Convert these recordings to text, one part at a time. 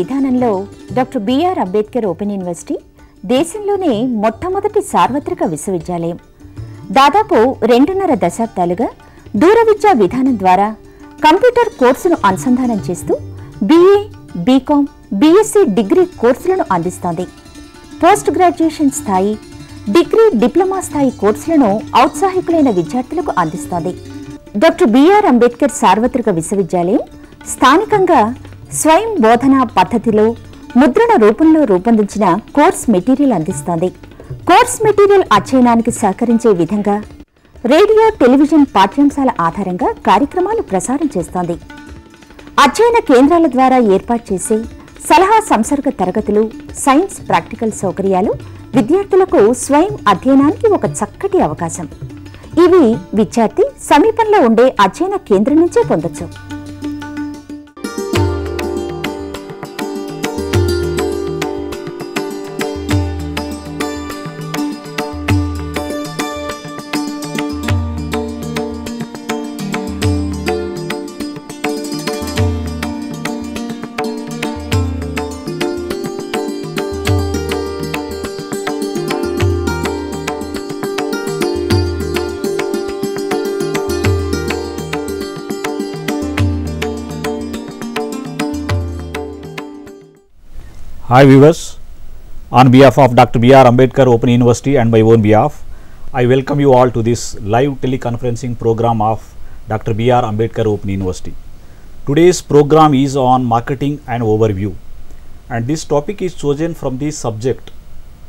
విధానంలో doctor B R Ambedkar open university దేశంలోనే మొట్టమొదటి సార్వత్రిక విశ్వవిద్యాలయం దాదాపు రెండున్నర దశాబ్దాలుగా దూర విద్యా విధానం ద్వారా కంప్యూటర్ కోర్సును అనుసంధానం చేస్తూ బీఏ బీకాం బీఎస్సీ డిగ్రీ కోర్సులను అందిస్తోంది పోస్ట్ గ్రాడ్యుయేషన్ స్థాయి డిగ్రీ డిప్లొమా స్థాయి కోర్సులను ఔత్సాహికులైన విద్యార్థులకు అందిస్తోంది డాక్టర్ బిఆర్ అంబేద్కర్ సార్వత్రిక విశ్వవిద్యాలయం స్థానికంగా స్వయం బోధన పద్ధతిలో ముద్రణ రూపంలో రూపొందించిన కోర్స్ మెటీరియల్ అందిస్తోంది కోర్స్ మెటీరియల్ అధ్యయనానికి సహకరించే విధంగా రేడియో టెలివిజన్ పాఠ్యాంశాల ఆధారంగా కార్యక్రమాలు ప్రసారం చేస్తోంది అధ్యయన కేంద్రాల ద్వారా ఏర్పాటు చేసే సలహా సంసర్గ తరగతులు సైన్స్ ప్రాక్టికల్ సౌకర్యాలు విద్యార్థులకు స్వయం అధ్యయనానికి ఒక చక్కటి అవకాశం ఇవి విద్యార్థి సమీపంలో ఉండే అధ్యయన కేంద్రం నుంచే పొందొచ్చు Hi viewers, on behalf of Dr. B.R. Ambedkar Open University and my own behalf, I welcome you all to this live teleconferencing program of Dr. B.R. Ambedkar Open University. Today's program is on marketing and overview and this topic is chosen from the subject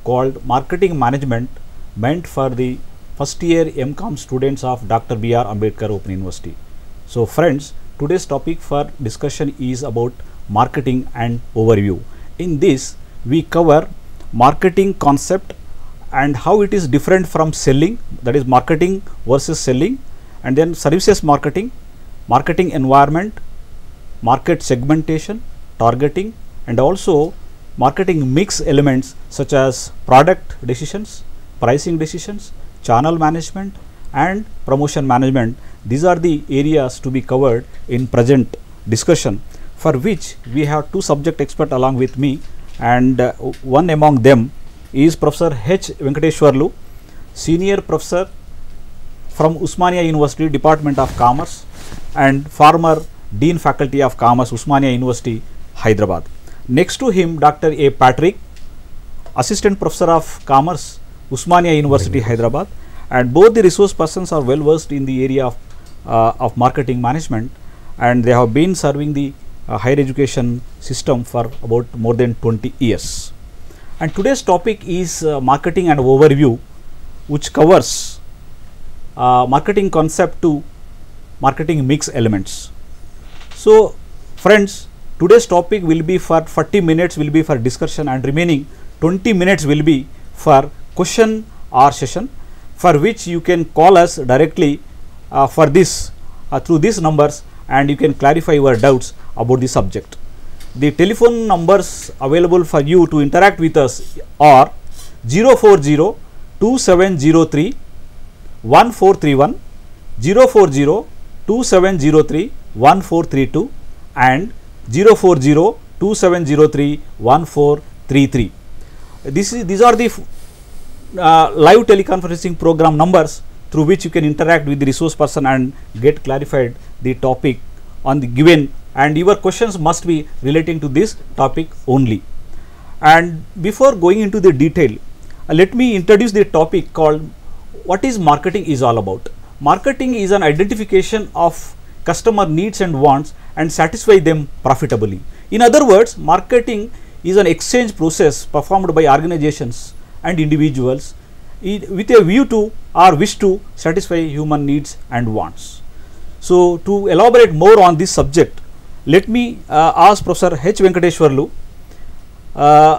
called marketing management meant for the first year MCOM students of Dr. B.R. Ambedkar Open University. So friends, today's topic for discussion is about marketing and overview in this, we cover marketing concept and how it is different from selling that is marketing versus selling and then services marketing, marketing environment, market segmentation, targeting and also marketing mix elements such as product decisions, pricing decisions, channel management and promotion management. These are the areas to be covered in present discussion for which we have two subject expert along with me and uh, one among them is Professor H. Venkateshwarlu, Senior Professor from Usmania University Department of Commerce and former Dean Faculty of Commerce Usmania University Hyderabad. Next to him Dr. A. Patrick, Assistant Professor of Commerce Usmania University Hyderabad and both the resource persons are well versed in the area of, uh, of marketing management and they have been serving the uh, higher education system for about more than 20 years. And today's topic is uh, marketing and overview which covers uh, marketing concept to marketing mix elements. So friends today's topic will be for 40 minutes will be for discussion and remaining 20 minutes will be for question or session for which you can call us directly uh, for this uh, through these numbers and you can clarify your doubts about the subject. The telephone numbers available for you to interact with us are 040 2703 1431 040 2703 1432 and 040 2703 1433. This is, these are the uh, live teleconferencing program numbers through which you can interact with the resource person and get clarified the topic on the given and your questions must be relating to this topic only. And before going into the detail, uh, let me introduce the topic called what is marketing is all about. Marketing is an identification of customer needs and wants and satisfy them profitably. In other words, marketing is an exchange process performed by organizations and individuals with a view to or wish to satisfy human needs and wants. So, to elaborate more on this subject, let me uh, ask Professor H. Venkateshwarlu uh,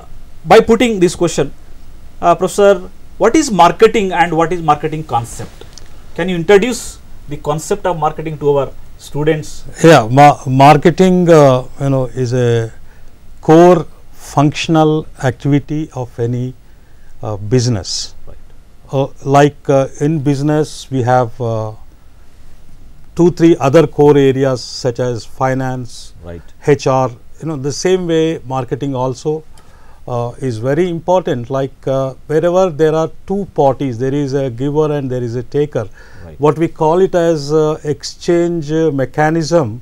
by putting this question. Uh, Professor, what is marketing and what is marketing concept? Can you introduce the concept of marketing to our students? Yeah, ma marketing uh, you know is a core functional activity of any uh, business. Right. Uh, like uh, in business, we have two, three other core areas such as finance, right. HR, you know, the same way marketing also uh, is very important. Like uh, wherever there are two parties, there is a giver and there is a taker. Right. What we call it as uh, exchange mechanism.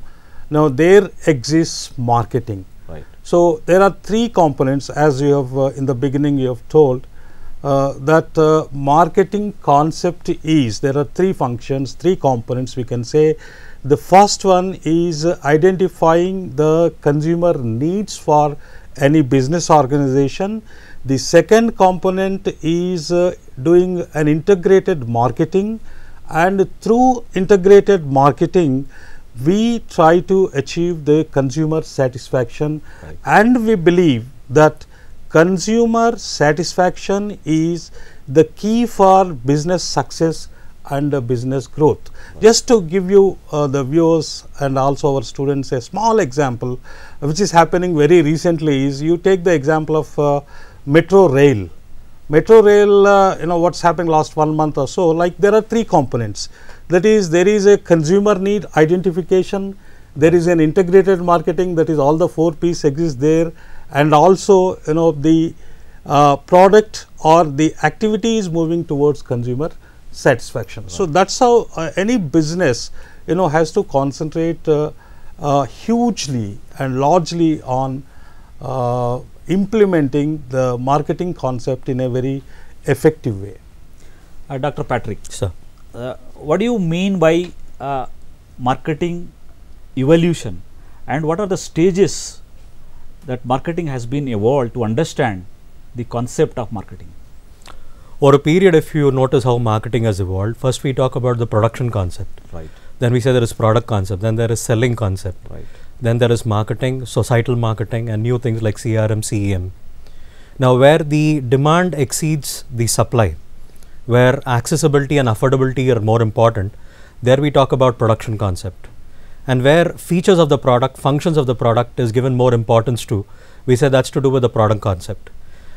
Now there exists marketing. Right. So there are three components as you have uh, in the beginning you have told. Uh, that uh, marketing concept is there are three functions, three components we can say. The first one is identifying the consumer needs for any business organization. The second component is uh, doing an integrated marketing and through integrated marketing we try to achieve the consumer satisfaction right. and we believe that consumer satisfaction is the key for business success and uh, business growth. Just to give you uh, the viewers and also our students a small example which is happening very recently is you take the example of uh, metro rail. Metro rail uh, you know what's happened last one month or so like there are three components that is there is a consumer need identification, there is an integrated marketing that is all the four piece exists there and also you know the uh, product or the activity is moving towards consumer satisfaction. Right. So, that is how uh, any business you know has to concentrate uh, uh hugely and largely on uh, implementing the marketing concept in a very effective way. Uh, Dr. Patrick, sir, what do you mean by marketing evolution and what are the stages that marketing has been evolved to understand the concept of marketing. Over a period, if you notice how marketing has evolved, first we talk about the production concept. Right. Then we say there is product concept, then there is selling concept. Right. Then there is marketing, societal marketing, and new things like CRM, CEM. Now, where the demand exceeds the supply, where accessibility and affordability are more important, there we talk about production concept and where features of the product, functions of the product is given more importance to, we say that's to do with the product concept.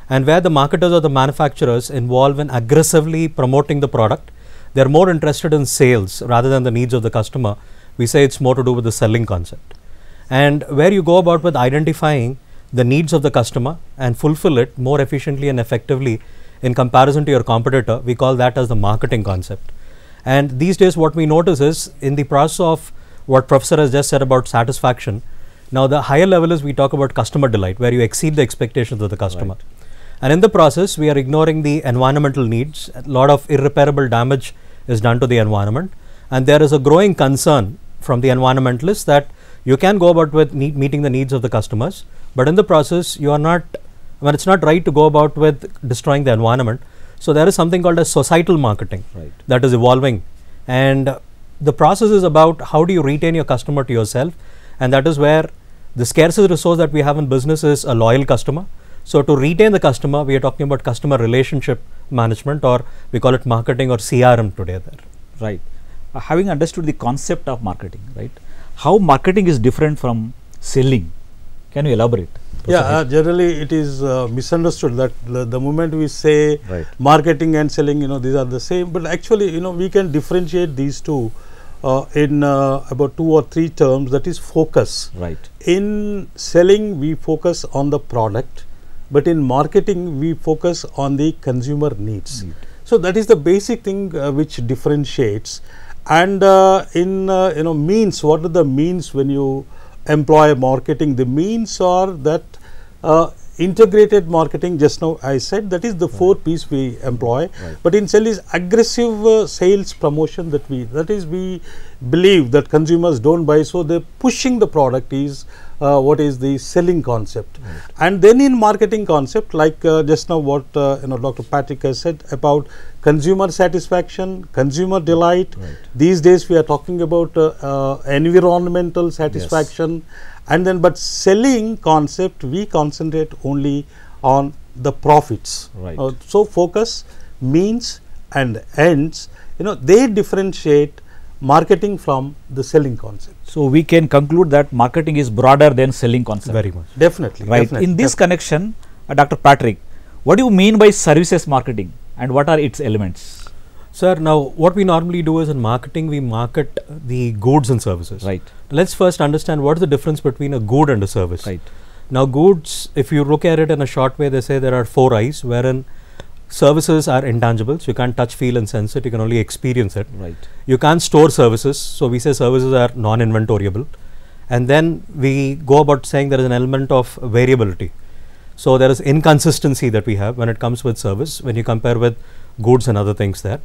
And where the marketers or the manufacturers involved in aggressively promoting the product, they're more interested in sales rather than the needs of the customer. We say it's more to do with the selling concept. And where you go about with identifying the needs of the customer and fulfill it more efficiently and effectively in comparison to your competitor, we call that as the marketing concept. And these days, what we notice is in the process of what professor has just said about satisfaction. Now the higher level is we talk about customer delight where you exceed the expectations of the customer. Right. And in the process we are ignoring the environmental needs. A lot of irreparable damage is done to the environment and there is a growing concern from the environmentalists that you can go about with meeting the needs of the customers but in the process you are not I mean, it's not right to go about with destroying the environment. So there is something called a societal marketing right. that is evolving, and the process is about how do you retain your customer to yourself and that is where the scarcest resource that we have in business is a loyal customer so to retain the customer we are talking about customer relationship management or we call it marketing or crm today there right uh, having understood the concept of marketing right how marketing is different from selling can you elaborate yeah, uh, generally it is uh, misunderstood that the, the, moment we say right. marketing and selling, you know, these are the same. But actually, you know, we can differentiate these two uh, in uh, about two or three terms that is focus right in selling we focus on the product but in marketing we focus on the consumer needs so that is the basic thing uh, which differentiates and uh, in uh, you know means what are the means when you employ marketing the means are that uh, integrated marketing just now I said that is the right. four piece we employ right. but in sales is aggressive uh, sales promotion that we that is we believe that consumers don't buy so they're pushing the product is uh, what is the selling concept right. and then in marketing concept like uh, just now what uh, you know Dr. Patrick has said about consumer satisfaction consumer delight these days we are talking about uh, uh, environmental satisfaction yes and then but selling concept we concentrate only on the profits right uh, so focus means and ends you know they differentiate marketing from the selling concept so we can conclude that marketing is broader than selling concept very much definitely right definitely, in this connection uh, dr patrick what do you mean by services marketing and what are its elements Sir, now what we normally do is in marketing, we market the goods and services. Right. Let's first understand what is the difference between a good and a service. Right. Now, goods, if you look at it in a short way, they say there are four eyes, wherein services are intangibles. So you can't touch, feel, and sense it. You can only experience it. Right. You can't store services. So we say services are non inventoriable. And then we go about saying there is an element of variability. So there is inconsistency that we have when it comes with service, when you compare with goods and other things there.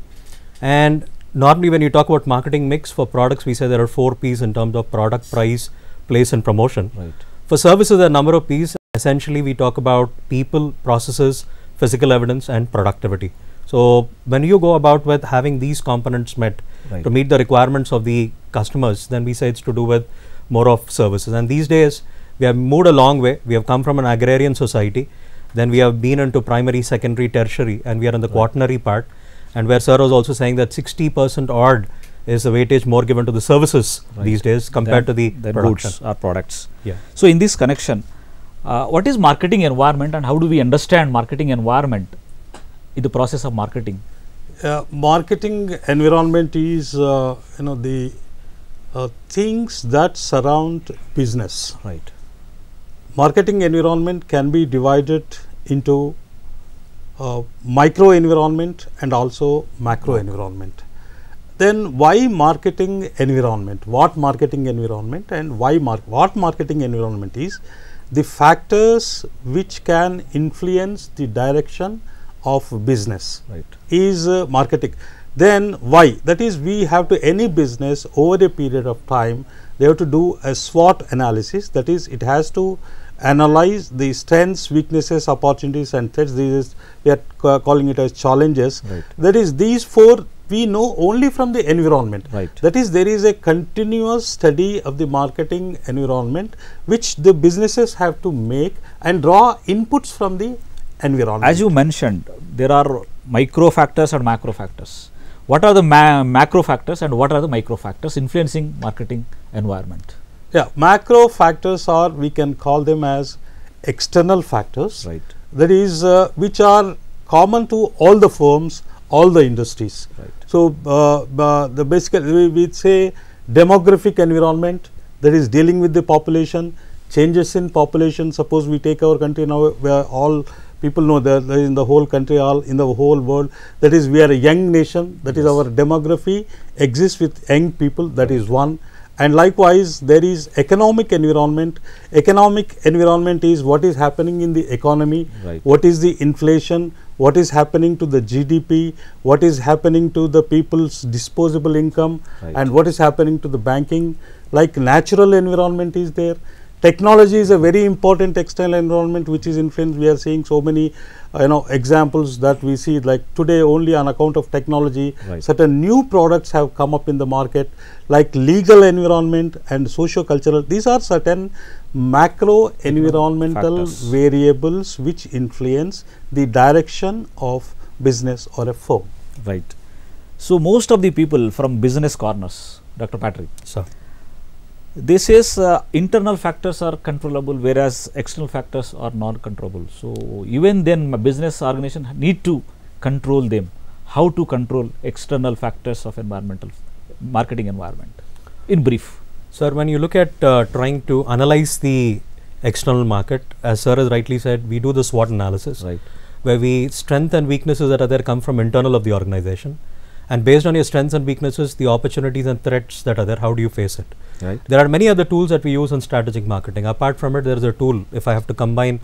And normally when you talk about marketing mix for products, we say there are four P's in terms of product, price, place and promotion. Right. For services, there are a number of P's. Essentially, we talk about people, processes, physical evidence and productivity. So when you go about with having these components met right. to meet the requirements of the customers, then we say it's to do with more of services. And these days, we have moved a long way. We have come from an agrarian society. Then we have been into primary, secondary, tertiary, and we are in the right. quaternary part and where sir was also saying that 60% odd is the weightage more given to the services right. these days compared to the than production. goods or products. Yeah. So in this connection, uh, what is marketing environment and how do we understand marketing environment in the process of marketing? Uh, marketing environment is uh, you know the uh, things that surround business. Right. Marketing environment can be divided into uh, micro environment and also macro environment. Then why marketing environment? What marketing environment and why mar what marketing environment is the factors which can influence the direction of business right. is uh, marketing. Then why? That is we have to any business over a period of time they have to do a SWOT analysis that is it has to analyze the strengths, weaknesses, opportunities and threats. This is we are calling it as challenges. Right. That is these four we know only from the environment. Right. That is there is a continuous study of the marketing environment which the businesses have to make and draw inputs from the environment. As you mentioned there are micro factors and macro factors. What are the ma macro factors and what are the micro factors influencing marketing environment? Yeah, macro factors are we can call them as external factors. Right. That is, uh, which are common to all the firms, all the industries. Right. So uh, uh the basically we would say demographic environment that is dealing with the population, changes in population. Suppose we take our country now, where all people know that in the whole country, all in the whole world, that is we are a young nation. That yes. is our demography exists with young people. That right. is one and likewise there is economic environment economic environment is what is happening in the economy right. what is the inflation what is happening to the gdp what is happening to the people's disposable income right. and what is happening to the banking like natural environment is there Technology is a very important external environment which is influenced. We are seeing so many uh, you know examples that we see like today only on account of technology right. certain new products have come up in the market like legal environment and socio-cultural these are certain macro environmental variables which influence the direction of business or a firm right so most of the people from business corners dr patrick sir this is uh, internal factors are controllable whereas external factors are non-controllable. So, even then business organization need to control them, how to control external factors of environmental marketing environment in brief. Sir, when you look at uh, trying to analyze the external market, as sir has rightly said, we do the SWOT analysis. Right where we strength and weaknesses that are there come from internal of the organization and based on your strengths and weaknesses the opportunities and threats that are there how do you face it Right? There are many other tools that we use in strategic marketing. Apart from it, there is a tool, if I have to combine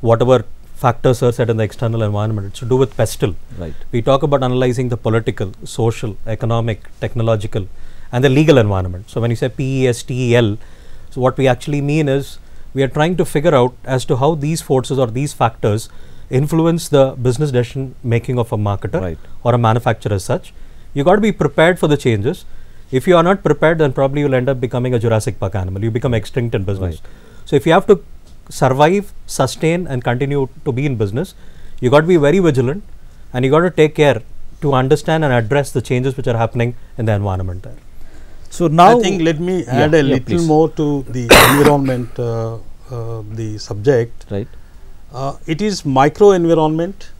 whatever factors are set in the external environment. It's to do with pestle. Right. We talk about analyzing the political, social, economic, technological, and the legal environment. So when you say PESTEL, so what we actually mean is we are trying to figure out as to how these forces or these factors influence the business decision making of a marketer right. or a manufacturer as such. You got to be prepared for the changes if you are not prepared, then probably you'll end up becoming a Jurassic Park animal. You become extinct in business. Right. So if you have to survive, sustain, and continue to be in business, you got to be very vigilant, and you got to take care to understand and address the changes which are happening in the environment there. So now, I think let me add yeah, a little more to the environment, uh, uh, the subject. Right. Uh, it is micro environment,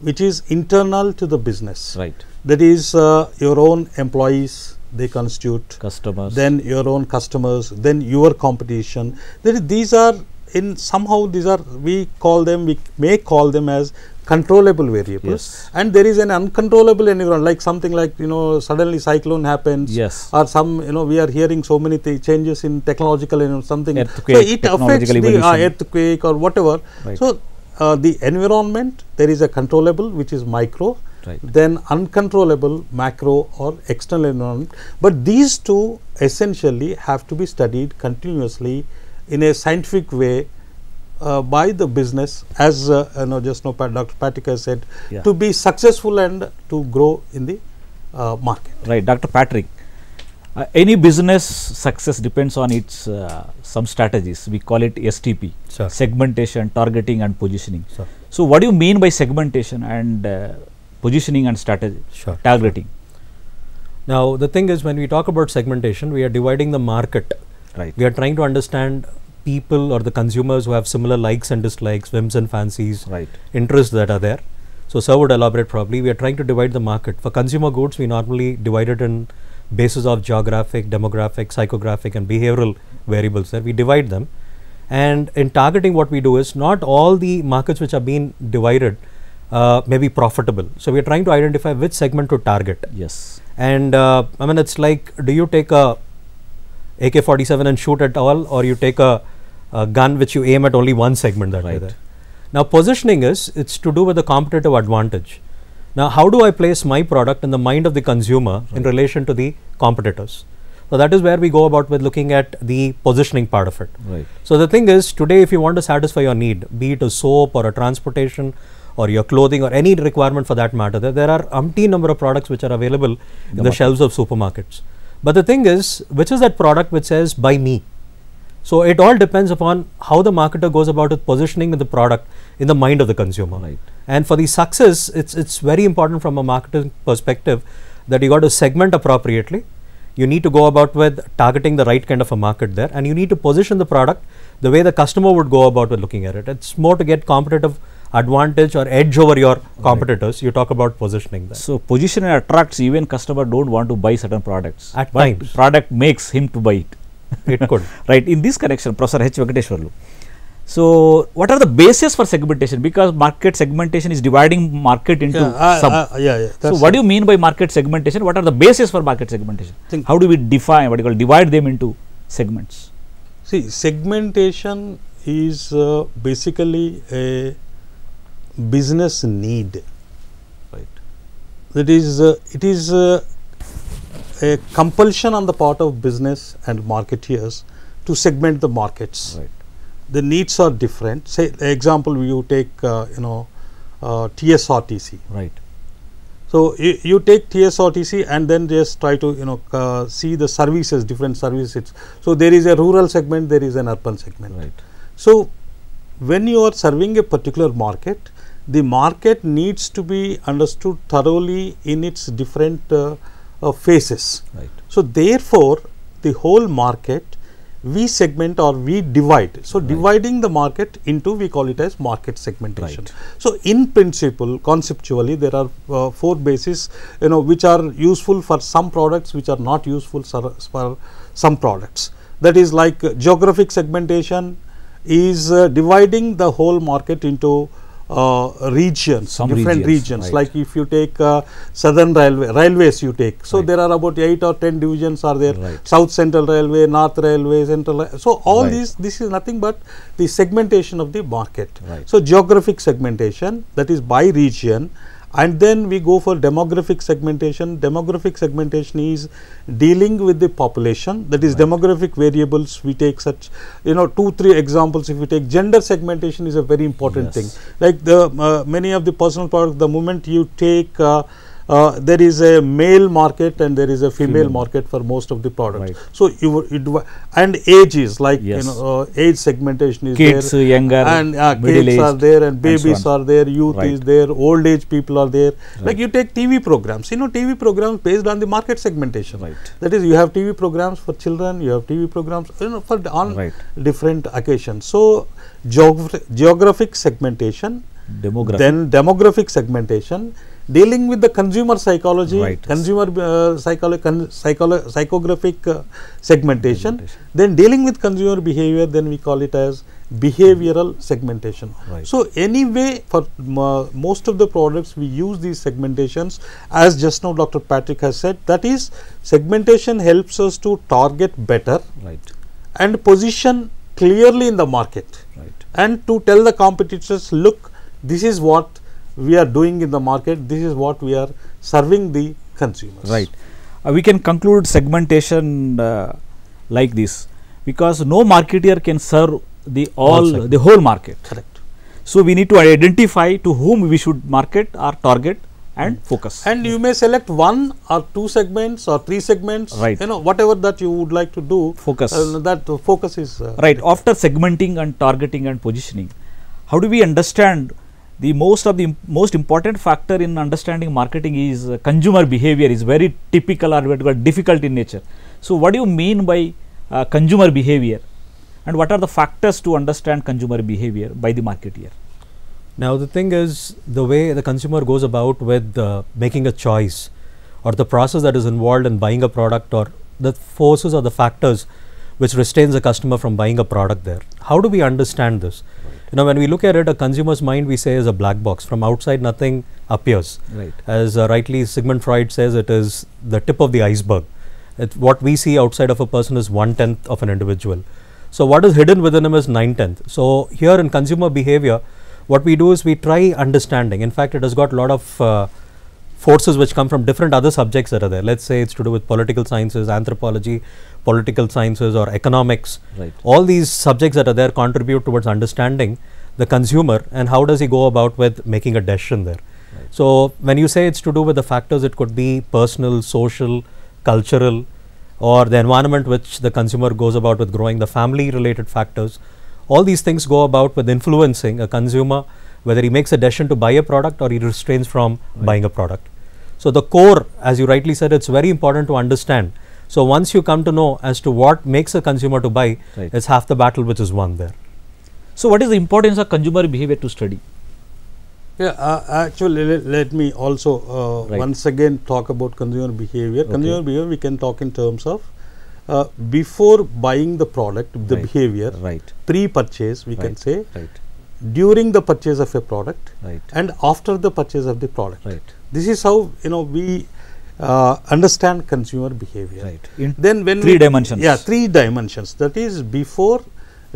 which is internal to the business. Right. That is uh, your own employees, they constitute customers then your own customers then your competition then these are in somehow these are we call them we may call them as controllable variables yes. and there is an uncontrollable environment like something like you know suddenly cyclone happens yes or some you know we are hearing so many changes in technological and you know, something earthquake, so it affects the uh, earthquake or whatever right. so uh, the environment there is a controllable which is micro right. uncontrollable macro or external environment. But these two essentially have to be studied continuously in a scientific way uh, by the business, as uh, you know, just now Dr. Patika said, yeah. to be successful and to grow in the uh, market. Right, Dr. Patrick. Uh, any business success depends on its uh, some strategies. We call it STP, sure. segmentation, targeting, and positioning. Sure. So, what do you mean by segmentation, and uh, positioning and strategy, sure. targeting. Now, the thing is, when we talk about segmentation, we are dividing the market. Right. We are trying to understand people or the consumers who have similar likes and dislikes, whims and fancies, right. interests that are there. So, sir would elaborate probably. We are trying to divide the market. For consumer goods, we normally divide it in basis of geographic, demographic, psychographic, and behavioral variables. There, we divide them. And in targeting, what we do is not all the markets which are being divided uh, maybe profitable. So we are trying to identify which segment to target. Yes. And uh, I mean, it's like, do you take a AK-47 and shoot at all, or you take a, a gun which you aim at only one segment that right. Now positioning is it's to do with the competitive advantage. Now how do I place my product in the mind of the consumer right. in relation to the competitors? So that is where we go about with looking at the positioning part of it. Right. So the thing is today if you want to satisfy your need, be it a soap or a transportation or your clothing or any requirement for that matter. There, there are umpteen number of products which are available in, in the, shelves of supermarkets. But the thing is, which is that product which says "buy me? So it all depends upon how the marketer goes about with positioning the product in the mind of the consumer. Right. And for the success, it's it's very important from a marketing perspective that you got to segment appropriately. You need to go about with targeting the right kind of a market there, and you need to position the product the way the customer would go about with looking at it. It's more to get competitive advantage or edge over your competitors, right. you talk about positioning. Then. So positioning attracts even customer don't want to buy certain products. At but times. product makes him to buy it. It could. right. In this connection, Professor H. Venkateshwarlu. So what are the basis for segmentation? Because market segmentation is dividing market into yeah, uh, some. Uh, yeah, yeah, so what do you mean by market segmentation? What are the basis for market segmentation? Think How do we define what you call divide them into segments? See segmentation is uh, basically a business need right that is uh, it is uh, a compulsion on the part of business and marketeers to segment the markets right. the needs are different say example you take uh, you know uh, TSRTC right so you, you, take TSRTC and then just try to you know uh, see the services, different services. So there is a rural segment, there is an urban segment. Right. So when you are serving a particular market, the market needs to be understood thoroughly in its different uh, uh, phases. Right. So, therefore, the whole market we segment or we divide. So, right. dividing the market into we call it as market segmentation. Right. So, in principle conceptually there are uh, four bases you know which are useful for some products which are not useful for some products. That is like geographic segmentation is uh, dividing the whole market into uh, regions, Some different regions. regions. Right. Like if you take uh, Southern Railway, railways you take. So right. there are about eight or ten divisions are there. Right. South Central Railway, North Railway, Central. Railway. So all these, this is nothing but the segmentation of the market. So geographic segmentation that is by region and then we go for demographic segmentation. Demographic segmentation is dealing with the population, that is right. demographic variables. We take such, you know, two, three examples. If we take gender segmentation is a very important yes. thing. Like the uh, many of the personal products, the moment you take uh, uh, there is a male market and there is a female, female. market for most of the products. Right. So you and age is like yes. you know uh, age segmentation is kids there, younger and uh, kids are there and babies and so are there, youth right. is there, old age people are there. Right. Like you take TV programs, you know TV programs based on the market segmentation. Right. That is, you have TV programs for children, you have TV programs you know for on different occasions. So geographic segmentation, demographic. then demographic segmentation dealing with the consumer psychology, right. consumer uh, con psycholo psychographic uh, segmentation, segmentation, then dealing with consumer behavior, then we call it as behavioral segmentation. Right. So, anyway for most of the products we use these segmentations as just now Dr. Patrick has said that is segmentation helps us to target better right. and position clearly in the market right. and to tell the competitors look this is what we are doing in the market, this is what we are serving the consumers. Right. Uh, we can conclude segmentation uh, like this because no marketeer can serve the all, all the whole market. Correct. So we need to identify to whom we should market or target and hmm. focus. And you may select one or two segments or three segments. Right. You know whatever that you would like to do. Focus. Uh, that focus is uh, right. After segmenting and targeting and positioning, how do we understand the most of the most important factor in understanding marketing is uh, consumer behavior is very typical or difficult in nature. So, what do you mean by uh, consumer behavior and what are the factors to understand consumer behavior by the marketeer? Now, the thing is the way the consumer goes about with uh, making a choice or the process that is involved in buying a product or the forces or the factors which restrains a customer from buying a product there. How do we understand this? You know, when we look at it, a consumer's mind, we say, is a black box. From outside, nothing appears. Right. As uh, rightly Sigmund Freud says, it is the tip of the iceberg. It, what we see outside of a person is one tenth of an individual. So what is hidden within him is nine tenth. So here in consumer behavior, what we do is we try understanding. In fact, it has got a lot of uh, forces which come from different other subjects that are there. Let's say it's to do with political sciences, anthropology, political sciences or economics. Right. All these subjects that are there contribute towards understanding the consumer and how does he go about with making a decision there. Right. So when you say it's to do with the factors, it could be personal, social, cultural, or the environment which the consumer goes about with growing, the family related factors. All these things go about with influencing a consumer whether he makes a decision to buy a product or he restrains from right. buying a product. So the core, as you rightly said, it's very important to understand. So once you come to know as to what makes a consumer to buy, right. it's half the battle which is won there. So what is the importance of consumer behavior to study? Yeah, uh, actually, let, let, me also uh, right. once again talk about consumer behavior. Okay. Consumer behavior we can talk in terms of uh, before buying the product, the right. behavior, right. pre-purchase we right. can say, right during the purchase of a product right. and after the purchase of the product. Right. This is how you know we uh, understand consumer behavior. Right. In then when three we, dimensions. Yeah, three dimensions. That is before,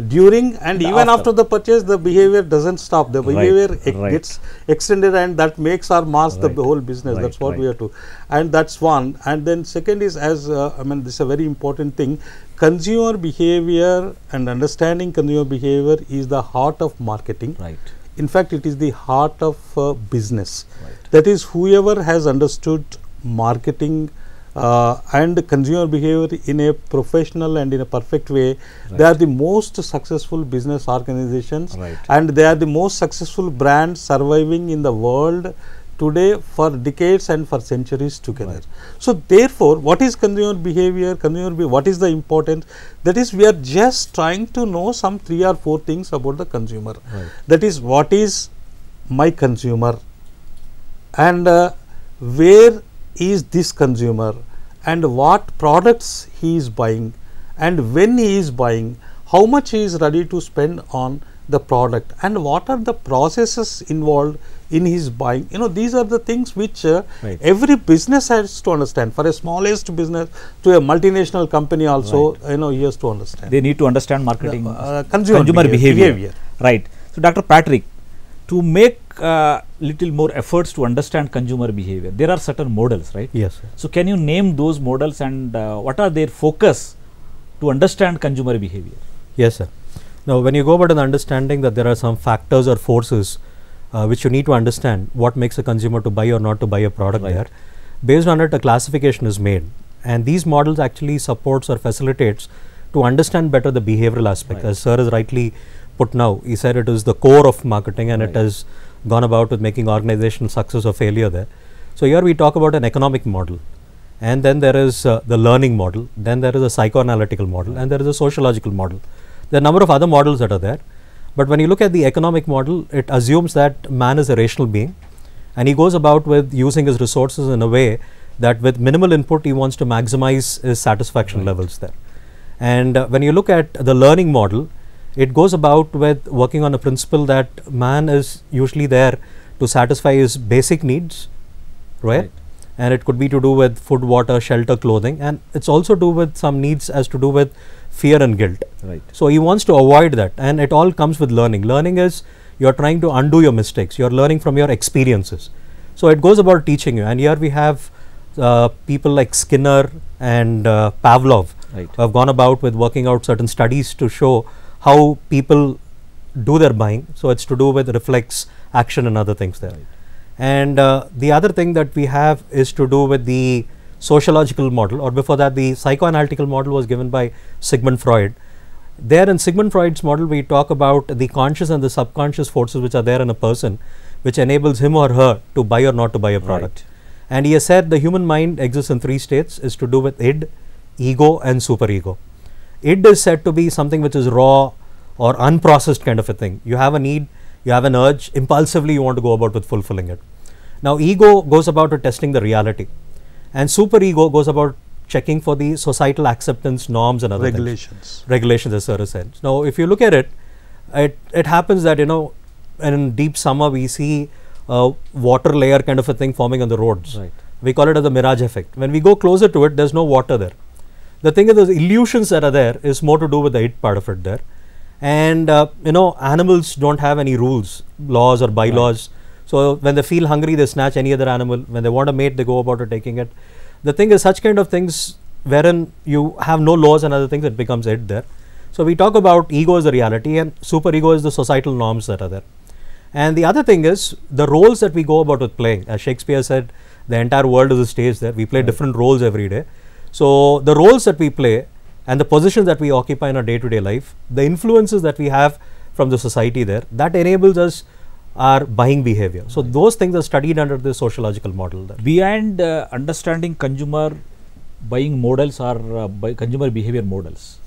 during, and, and even after. after. the purchase, the behavior doesn't stop. The behavior right. gets extended, and that makes or masks the whole business. That's what we have to. And that's one. And then second is as uh, I mean, this is a very important thing consumer behavior and understanding consumer behavior is the heart of marketing. Right. In fact, it is the heart of uh, business. Right. That is, whoever has understood marketing uh, and consumer behavior in a professional and in a perfect way, right. they are the most successful business organizations and they are the most successful brands surviving in the world today for decades and for centuries together. Right. So, therefore, what is consumer behavior, consumer be what is the importance that is we are just trying to know some three or four things about the consumer right. that is what is my consumer and uh, where is this consumer and what products he is buying and when he is buying, how much he is ready to spend on the product and what are the processes involved in his buying. You know, these are the things which uh, right. every business has to understand. For a smallest business to a multinational company also, right. you know, he has to understand. They need to understand marketing, uh, uh consumer, consumer behavior. behavior. Right. So, Dr. Patrick, to make uh, little more efforts to understand consumer behavior, there are certain models, right? Yes. Sir. So, can you name those models and uh, what are their focus to understand consumer behavior? Yes, sir. Now, when you go about an understanding that there are some factors or forces uh, which you need to understand what makes a consumer to buy or not to buy a product right. there. Based on it, a classification is made. And these models actually supports or facilitates to understand better the behavioral aspect. Right. As sir has rightly put now, he said it is the core of marketing and right. it has gone about with making organizational success or failure there. So here we talk about an economic model. And then there is uh, the learning model. Then there is a psychoanalytical model. And there is a sociological model. There are a number of other models that are there. But when you look at the economic model, it assumes that man is a rational being and he goes about with using his resources in a way that with minimal input he wants to maximize his satisfaction right. levels there. And uh, when you look at the learning model, it goes about with working on a principle that man is usually there to satisfy his basic needs, right. right and it could be to do with food, water, shelter, clothing, and it's also to do with some needs as to do with fear and guilt. Right. So he wants to avoid that, and it all comes with learning. Learning is you're trying to undo your mistakes. You're learning from your experiences. So it goes about teaching you, and here we have uh, people like Skinner and uh, Pavlov right. who have gone about with working out certain studies to show how people do their buying. So it's to do with reflex action and other things there. Right. And uh, the other thing that we have is to do with the sociological model, or before that, the psychoanalytical model was given by Sigmund Freud. There, in Sigmund Freud's model, we talk about the conscious and the subconscious forces which are there in a person, which enables him or her to buy or not to buy a product. Right. And he has said the human mind exists in three states is to do with id, ego, and superego. Id is said to be something which is raw or unprocessed kind of a thing. You have a need, you have an urge, impulsively you want to go about with fulfilling it. Now, ego goes about testing the reality, and super ego goes about checking for the societal acceptance norms and other regulations. Things. Regulations, as Sarah said. Now, if you look at it, it it happens that you know, in deep summer we see a water layer kind of a thing forming on the roads. Right. We call it as the mirage effect. When we go closer to it, there's no water there. The thing is, those illusions that are there is more to do with the it part of it there, and uh, you know, animals don't have any rules, laws or bylaws. Right so when they feel hungry, they snatch any other animal. When they want a mate, they go about taking it. The thing is, such kind of things wherein you have no laws and other things, it becomes it there. So we talk about ego as a reality and super ego is the societal norms that are there. And the other thing is the roles that we go about with playing. As Shakespeare said, the entire world is a stage there. We play right. different roles every day. So the roles that we play and the positions that we occupy in our day to -day life, the influences that we have from the society there, that enables us our buying behavior. So right. those things are studied under the sociological model. There. Beyond uh, understanding consumer buying models or uh, by consumer behavior models.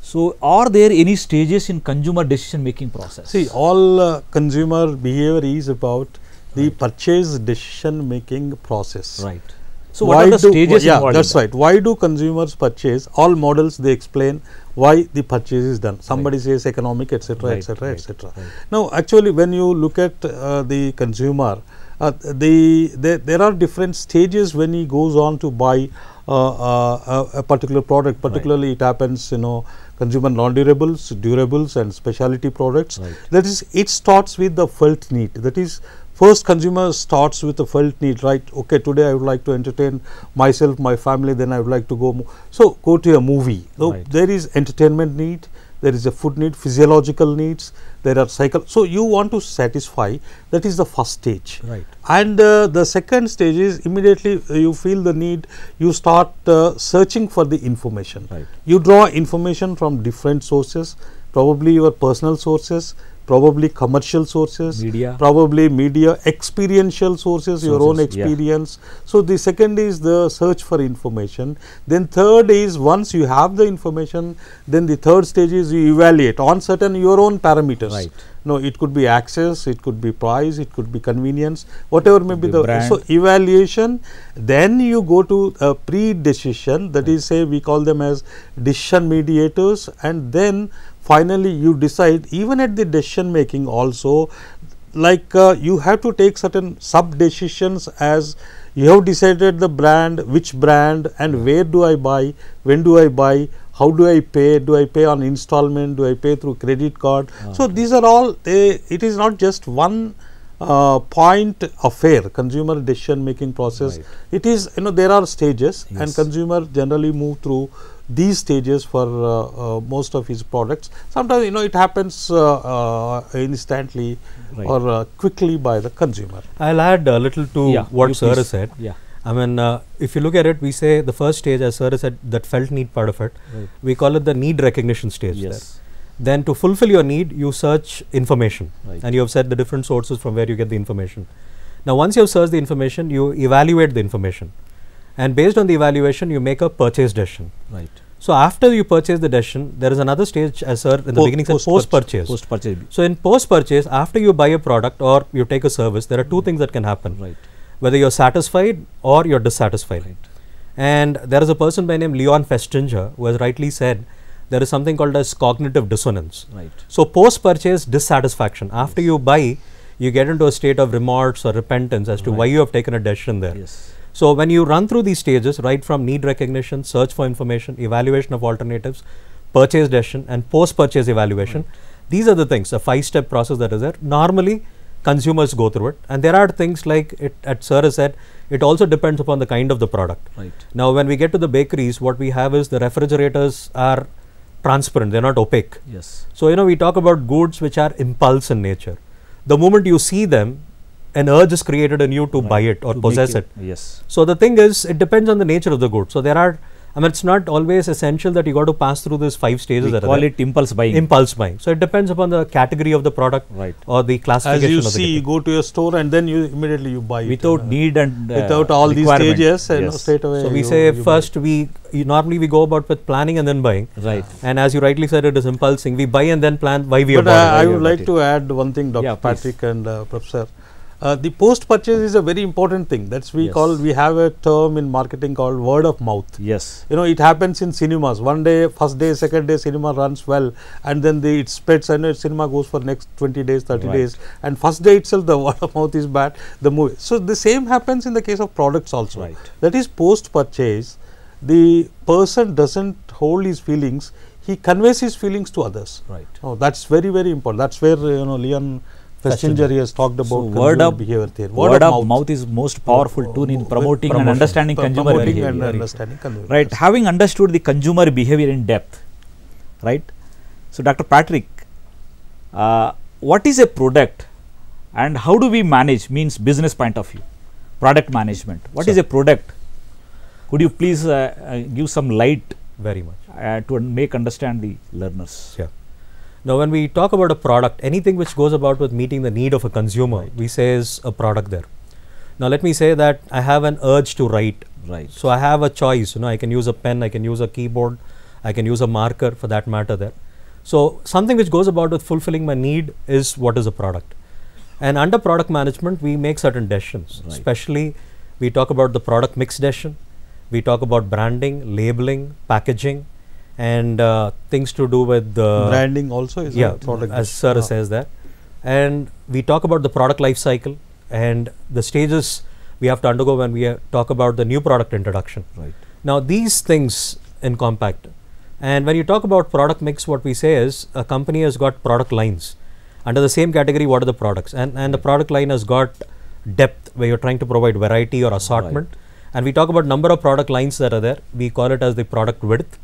So are there any stages in consumer decision making process? See all uh, consumer behavior is about the right. purchase decision making process. Right. So why what are the do, stages yeah, involved? That's in that? right. Why do consumers purchase? All models they explain why the purchase is done. Somebody right. says economic, etc., etc., etc. Now, actually, when you look at uh, the consumer, uh, the, the, there are different stages when he goes on to buy uh, uh a particular product. Particularly, right. it happens, you know, consumer non-durables, durables, and specialty products. Right. That is, it starts with the felt need. That is first consumer starts with a felt need, right? Okay, today I would like to entertain myself, my family, then I would like to go. so go to a movie. So right. there is entertainment need, there is a food need, physiological needs, there are cycle. So you want to satisfy. That is the first stage. Right. And uh, the second stage is immediately uh, you feel the need. You start uh, searching for the information. Right. You draw information from different sources, probably your personal sources probably commercial sources, media. probably media, experiential sources, sources your own experience. Yeah. So the second is the search for information. Then third is once you have the information, then the third stage is you evaluate on certain your own parameters. Right. No, it could be access, it could be price, it could be convenience, whatever may be the brand. so evaluation. Then you go to a pre-decision that right. is say we call them as decision mediators, and then finally you decide even at the decision making also like uh, you have to take certain sub decisions as you have decided the brand which brand and where do i buy when do i buy how do i pay do i pay on installment do i pay through credit card okay. so these are all it is not just one uh, point affair consumer decision making process right. it is you know there are stages yes. and consumer generally move through these stages for uh, uh, most of his products. Sometimes you know it happens uh, uh instantly right. or uh, quickly by the consumer. I'll add a little to yeah, what sir please. said. Yeah. I mean, uh, if you look at it, we say the first stage, as sir said, that felt need part of it. Right. We call it the need recognition stage. Yes. There. Then to fulfill your need, you search information, right. and you have said the different sources from where you get the information. Now, once you have searched the information, you evaluate the information and based on the evaluation you make a purchase decision right so after you purchase the decision, there is another stage as sir in the beginning post, post purchase. Post purchase. So in post purchase, after you buy a product or you take a service, there are two mm things that can happen. Right. Whether you're satisfied or you're dissatisfied. Right. And there is a person by name Leon Festinger who has rightly said there is something called as cognitive dissonance. Right. So post purchase dissatisfaction. After yes. you buy, you get into a state of remorse or repentance as to right. why you have taken a decision there. Yes. So when you run through these stages, right from need recognition, search for information, evaluation of alternatives, purchase decision and post-purchase evaluation, right. these are the things, a five-step process that is there. Normally, consumers go through it and there are things like it at Sir said it also depends upon the kind of the product right now when we get to the bakeries what we have is the refrigerators are transparent they're not opaque yes so you know we talk about goods which are impulse in nature the moment you see them an urge is created in you to right. buy it or to possess it. it. Yes. So the thing is, it depends on the nature of the good. So there are, I mean, it's not always essential that you got to pass through these five stages. We call it impulse buying. Impulse buying. So it depends upon the category of the product, right, or the classification. As you see, you go to your store and then you immediately you buy without it, uh, need and uh, without all these stages yes. and straight away. So we you, say you first we normally we go about with planning and then buying. Right. And as you rightly said, it is impulsing. We buy and then plan why we but are buying. But uh, I, I would like to add one thing, Dr. Yeah, Patrick and uh, Professor. Uh, the post purchase is a very important thing. That's we yes. call we have a term in marketing called word of mouth. Yes. You know it happens in cinemas. One day, first day, second day, cinema runs well, and then the, it spreads. I know cinema goes for next 20 days, 30 right. days, and first day itself the word of mouth is bad. The movie. So the same happens in the case of products also. Right. That is post purchase. The person doesn't hold his feelings. He conveys his feelings to others. Right. Oh, that's very very important. That's where you know Leon Passenger has talked about so word of behavior theory. Word, word mouth. mouth. is most powerful oh, tool in promoting, and understanding consumer behavior. And understanding consumer right. Having understood the consumer behavior in depth, right? So, Dr. Patrick, uh, what is a product and how do we manage means business point of view, product management. What is a product? Could you please uh, uh, give some light very much uh, to make understand the learners? Yeah. Now, when we talk about a product, anything which goes about with meeting the need of a consumer, right. we say is a product there. Now, let me say that I have an urge to write. Right. So I have a choice. You know, I can use a pen, I can use a keyboard, I can use a marker for that matter there. So something which goes about with fulfilling my need is what is a product. And under product management, we make certain decisions. Right. Especially, we talk about the product mix decision. We talk about branding, labeling, packaging, and uh, things to do with branding also is yeah, product as sir says that and we talk about the product life cycle and the stages we have to undergo when we uh, talk about the new product introduction right now these things in compact and when you talk about product mix what we say is a company has got product lines under the same category what are the products and and the product line has got depth where you're trying to provide variety or assortment right. and we talk about number of product lines that are there we call it as the product width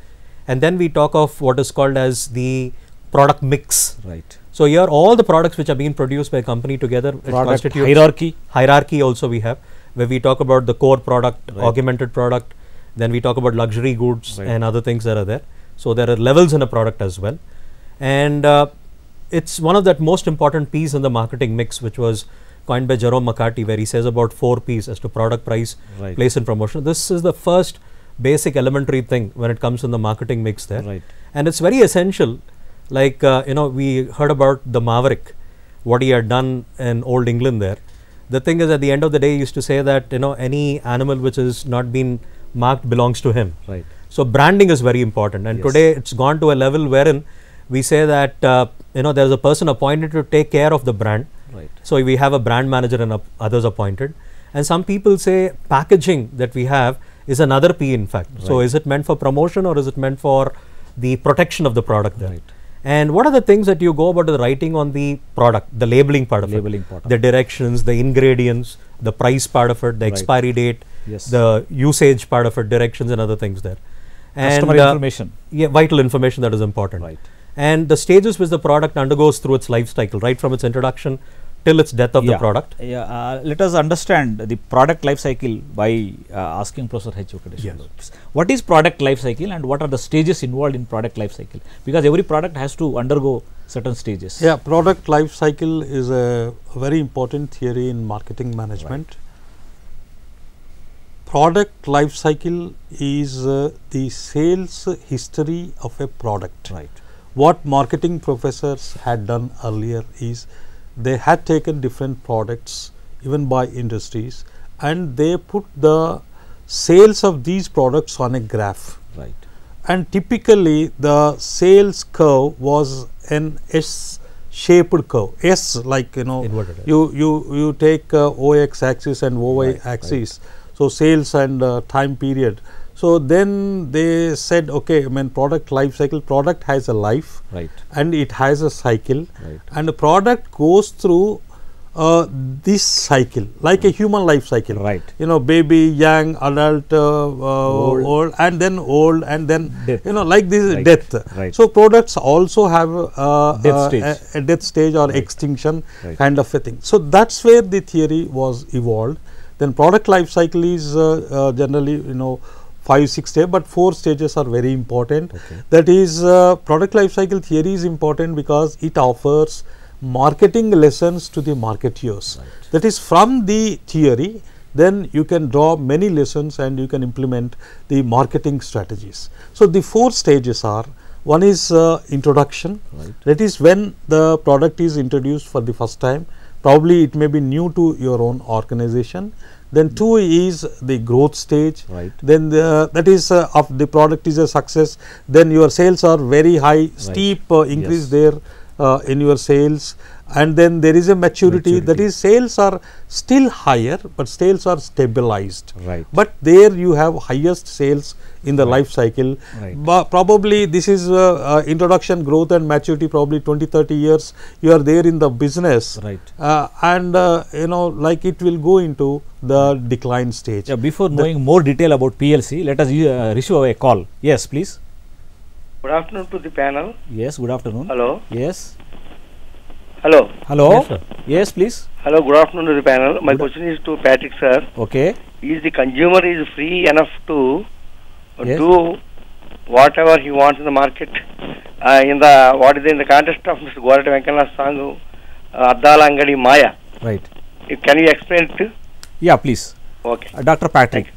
and then we talk of what is called as the product mix. Right. So here all the products which are being produced by a company together product hierarchy. Hierarchy also we have where we talk about the core product, right. augmented product, then we talk about luxury goods right. and other things that are there. So there are levels in a product as well. And uh, it's one of that most important piece in the marketing mix which was coined by Jerome McCarthy where he says about four P's as to product price, right. place and promotion. This is the first basic elementary thing when it comes in the marketing mix there. Right. And it's very essential. Like, uh, you know, we heard about the Maverick, what he had done in Old England there. The thing is, at the end of the day, he used to say that, you know, any animal which has not been marked belongs to him. Right. So, branding is very important. And yes. today, it's gone to a level wherein we say that, uh, you know, there's a person appointed to take care of the brand. Right. So, we have a brand manager and others appointed. And some people say packaging that we have is another P in fact. Right. So is it meant for promotion or is it meant for the protection of the product then? Right. And what are the things that you go about the writing on the product, the labeling part of labeling it, part of the directions, the ingredients, the price part of it, the right. expiry date, yes. the usage part of it, directions and other things there. And Customer uh, information. Yeah, vital information that is important. Right. And the stages which the product undergoes through its life cycle, right from its introduction till its death of yeah. the product? Yeah, uh, let us understand the product life cycle by uh, asking Professor H. Yes. What is product life cycle and what are the stages involved in product life cycle? Because every product has to undergo certain stages. Yeah, product life cycle is a very important theory in marketing management. Right. Product life cycle is uh, the sales history of a product. Right. What marketing professors had done earlier is they had taken different products even by industries and they put the sales of these products on a graph. Right. And typically the sales curve was an S shaped curve. S like you know Inverted you, you you take uh, OX axis and OY right, axis. Right. So sales and uh, time period. So then they said, okay, I mean, product life cycle, product has a life, right? And it has a cycle, right? And the product goes through uh, this cycle, like mm. a human life cycle, right? You know, baby, young, adult, uh, uh, old. old. and then old, and then death. you know, like this right. death. Right. So products also have uh, death uh, a, a, death stage or right. extinction kind of a thing. So that's where the theory was evolved. Then product life cycle is uh, generally, you know five six stages but four stages are very important okay. that is uh, product life cycle theory is important because it offers marketing lessons to the marketeers right. that is from the theory then you can draw many lessons and you can implement the marketing strategies so the four stages are one is uh, introduction right. that is when the product is introduced for the first time probably it may be new to your own organization then two is the growth stage. Right. Then the, that is uh, of the product is a success. Then your sales are very high, right. steep uh, increase yes. there uh, in your sales and then there is a maturity, maturity, that is sales are still higher but sales are stabilized right but there you have highest sales in the right. life cycle right. but probably this is uh, uh, introduction growth and maturity probably 20 30 years you are there in the business right uh, and uh, you know like it will go into the decline stage yeah, before the knowing more detail about plc let us uh, receive a call yes please Good afternoon to the panel. Yes, good afternoon. Hello. Yes. Hello. Hello. Yes, yes please. Hello, good afternoon to the panel. My good question is to Patrick, sir. Okay. Is the consumer is free enough to yes. do whatever he wants in the market? Uh, in the what is in the context of Mr. Gorata Venkana's song uh, Adalangadi Maya. Right. Can you explain it? Yeah, please. Okay. Uh, Dr. Patrick.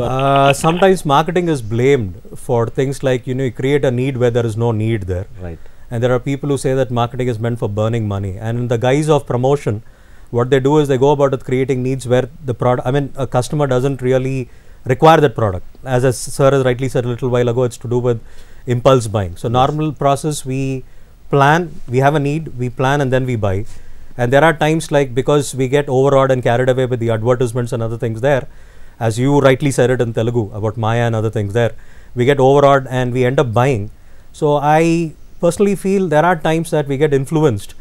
Uh, sometimes marketing is blamed for things like you know you create a need where there is no need there. Right. And there are people who say that marketing is meant for burning money, and in the guise of promotion, what they do is they go about creating needs where the product. I mean, a customer doesn't really require that product. As, as sir has rightly said a little while ago, it's to do with impulse buying. So normal process we plan, we have a need, we plan, and then we buy. And there are times like because we get overawed and carried away with the advertisements and other things there, as you rightly said it in Telugu about Maya and other things there, we get overawed and we end up buying. So I personally feel there are times that we get influenced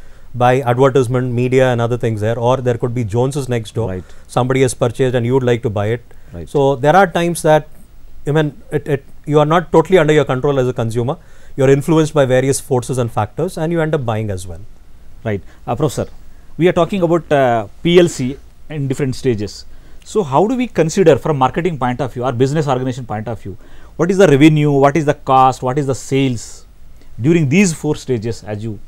by advertisement, media and other things there or there could be Joneses next door. Right. Somebody has purchased and you would like to buy it. Right. So there are times that I mean, it, it, you are not totally under your control as a consumer. You are influenced by various forces and factors and you end up buying as well. Right. Uh, professor, we are talking about uh, PLC in different stages. So how do we consider from marketing point of view or business organization point of view, what is the revenue, what is the cost, what is the sales during these four stages as you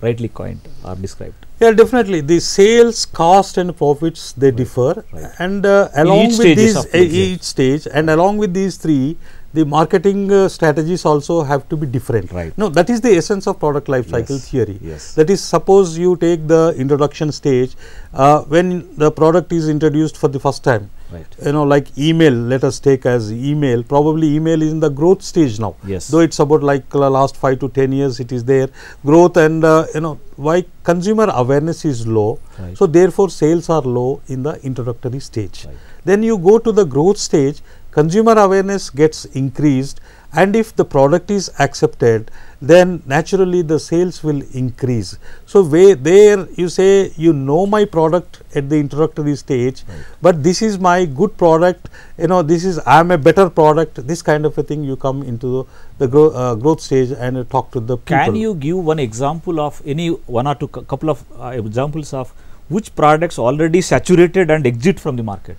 rightly coined or described? Yeah, definitely. The sales, cost and profits, they right. differ right. and uh, along with these, uh, each stage and along with these three, the marketing uh, strategies also have to be different. Right. No, that is the essence of product life cycle yes. theory. Yes. That is, suppose you take the introduction stage, uh, when the product is introduced for the first time. Right. You know, like email, let us take as email. Probably email is in the growth stage now. Yes. Though it's about like last five to ten years, it is there. Growth and uh, you know why consumer awareness is low. Right. So therefore, sales are low in the introductory stage. Right. Then you go to the growth stage consumer awareness gets increased and if the product is accepted then naturally the sales will increase. So, there you say you know my product at the introductory stage, right. but this is my good product you know this is I am a better product this kind of a thing you come into the, uh, growth stage and uh, talk to the people. Can you give one example of any one or two couple of uh, examples of which products already saturated and exit from the market?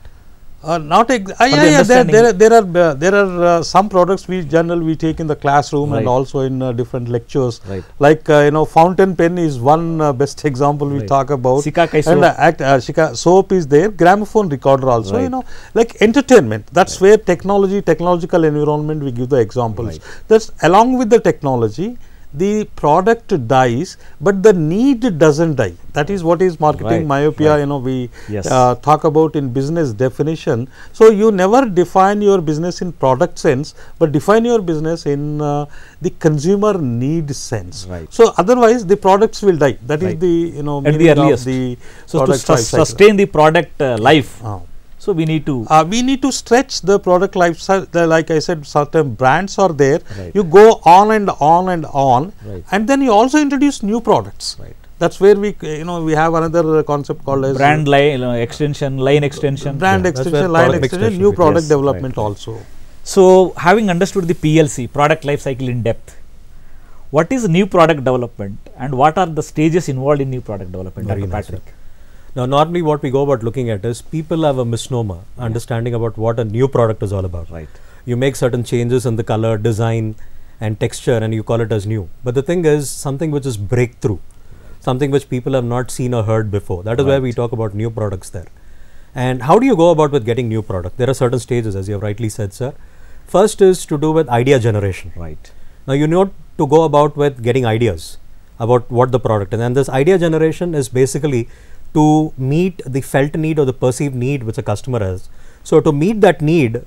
Uh, not ex uh, yeah, yeah, there, there, there are uh, there are uh, some products we generally we take in the classroom right. and also in uh, different lectures. Right. Like you know, fountain pen is one best example we right. talk about. soap. And act, shika soap is there. Gramophone recorder also. Right. You know, like entertainment. That's where technology, technological environment. We give the examples. That's along with the technology the product dies but the need doesn't die that is what is marketing right, myopia right. you know we yes. uh, talk about in business definition so you never define your business in product sense but define your business in uh, the consumer need sense right. so otherwise the products will die That is the you know at the earliest the so to su sustain the product uh, life oh. So we need to uh, we need to stretch the product life cycle. Like I said, certain brands are there. Right. You go on and on and on, right. and then you also introduce new products. Right. That's where we you know we have another concept called as brand line you know, extension, line extension, brand yeah. extension, line extension, extension, new product yes, development also. So having understood the PLC product life cycle in depth, what is new product development and what are the stages involved in new product development, Very Dr. Nice Patrick? Now, normally what we go about looking at is people have a misnomer yeah. understanding about what a new product is all about. Right. You make certain changes in the color, design, and texture, and you call it as new. But the thing is, something which is breakthrough, something which people have not seen or heard before. That is right. where we talk about new products there. And how do you go about with getting new product? There are certain stages, as you have rightly said, sir. First is to do with idea generation. Right. Now, you know to go about with getting ideas about what the product is. And this idea generation is basically to meet the felt need or the perceived need which a customer has. So to meet that need,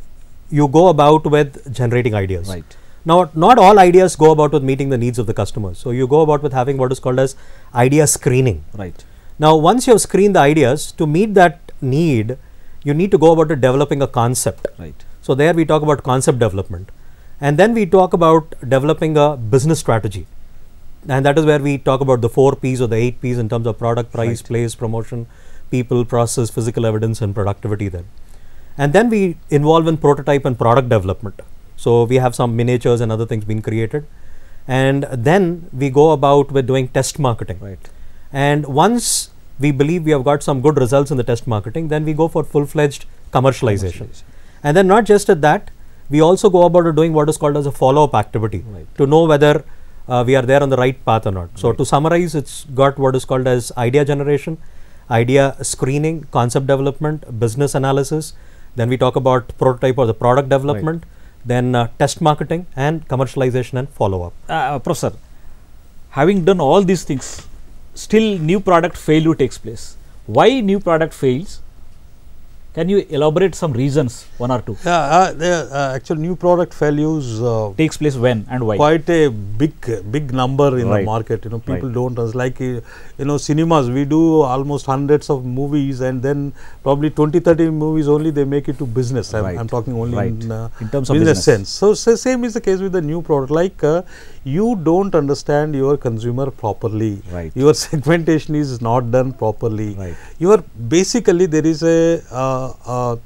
you go about with generating ideas. Right. Now, not all ideas go about with meeting the needs of the customer. So you go about with having what is called as idea screening. Right. Now, once you have screened the ideas, to meet that need, you need to go about to developing a concept. Right. So there we talk about concept development. And then we talk about developing a business strategy and that is where we talk about the four P's or the eight P's in terms of product, price, right. place, promotion, people, process, physical evidence, and productivity. Then, and then we involve in prototype and product development. So we have some miniatures and other things being created, and then we go about with doing test marketing. Right. And once we believe we have got some good results in the test marketing, then we go for full-fledged commercialization. commercialization. And then not just at that, we also go about doing what is called as a follow-up activity right. to know whether uh, we are there on the right path or not. So right. to summarize, it's got what is called as idea generation, idea screening, concept development, business analysis. Then we talk about prototype or the product development, right. then uh, test marketing and commercialization and follow up. Uh, uh, professor, having done all these things, still new product failure takes place. Why new product fails? Can you elaborate some reasons, one or two? Yeah, uh, the uh, actual new product values uh, takes place when and why? Quite a big, big number in right. the market. You know, people right. don't like uh, you know cinemas. We do almost hundreds of movies, and then probably 20, 30 movies only they make it to business. I'm, right. I'm talking only in, uh, in, terms of business, business. sense. So, so, same is the case with the new product. Like uh, you don't understand your consumer properly. Right. Your segmentation is not done properly. Right. You are basically there is a uh, uh,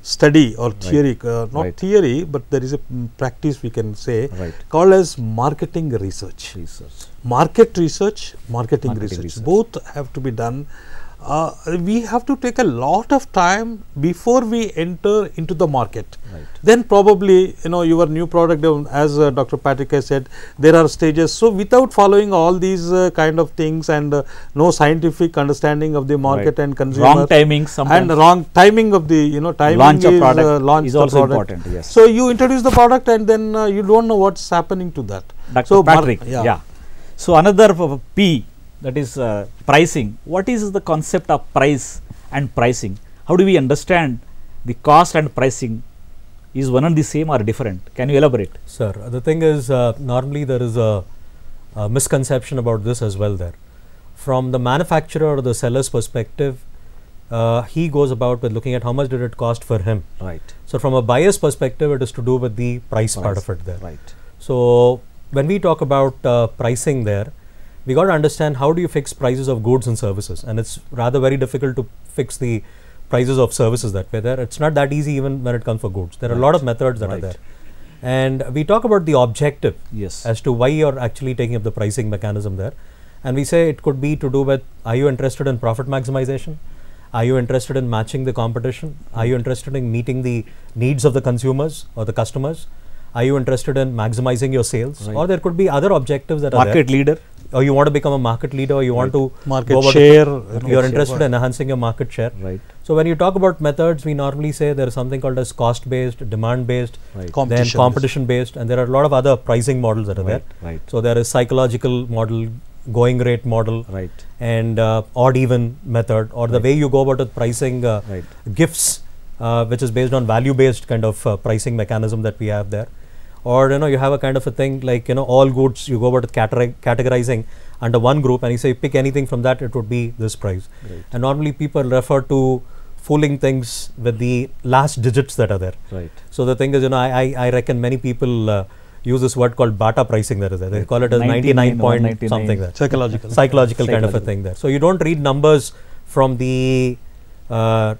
study or theory, right. Uh, not right. theory, but there is a mm, practice we can say right. called as marketing research. research. Market research, marketing, marketing research. research, both have to be done uh, we have to take a lot of time before we enter into the market. Right. Then probably, you know, your new product, um, as uh, Dr. Patrick has said, there are stages. So, without following all these uh, kind of things and uh, no scientific understanding of the market right. and consumer. Wrong timing sometimes. And wrong timing of the, you know, timing uh, launch is, product launch is also product. important. Yes. So, you introduce the product and then uh, you don't know what's happening to that. Dr. So Patrick, yeah. yeah. So, another P that is uh, pricing. What is the concept of price and pricing? How do we understand the cost and pricing is one and the same or different? Can you elaborate? Sir, the thing is uh, normally there is a, a, misconception about this as well there. From the manufacturer or the seller's perspective, uh, he goes about with looking at how much did it cost for him. Right. So from a buyer's perspective, it is to do with the price, price. part of it there. Right. So when we talk about uh, pricing there, we got to understand how do you fix prices of goods and services and it's rather very difficult to fix the prices of services that way there it's not that easy even when it comes for goods there right. are a lot of methods that right. are there and we talk about the objective yes as to why you're actually taking up the pricing mechanism there and we say it could be to do with are you interested in profit maximization are you interested in matching the competition are you interested in meeting the needs of the consumers or the customers are you interested in maximizing your sales right. or there could be other objectives that market are market leader or oh, you want to become a market leader or you want right. to market share you're interested share. in enhancing your market share right so when you talk about methods we normally say there's something called as cost based demand based right. competition then competition based and there are a lot of other pricing models that are right. there right so there is psychological model going rate model right and uh, odd even method or the way you go about pricing uh, gifts uh, which is based on value based kind of uh, pricing mechanism that we have there or you know you have a kind of a thing like you know all goods you go about categorizing under one group and you say pick anything from that it would be this price right. and normally people refer to fooling things with the last digits that are there right so the thing is you know i i, I reckon many people uh, use this word called bata pricing that is there they call it as 99 point something there psychological psychological kind psychological. of a thing there so you don't read numbers from the uh,